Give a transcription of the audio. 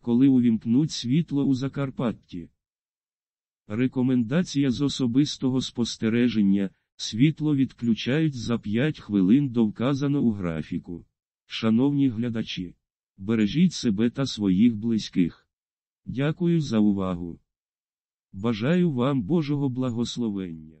коли увімкнуть світло у Закарпатті. Рекомендація з особистого спостереження світло відключають за 5 хвилин до вказано у графіку. Шановні глядачі, бережіть себе та своїх близьких. Дякую за увагу. Бажаю вам Божого благословення.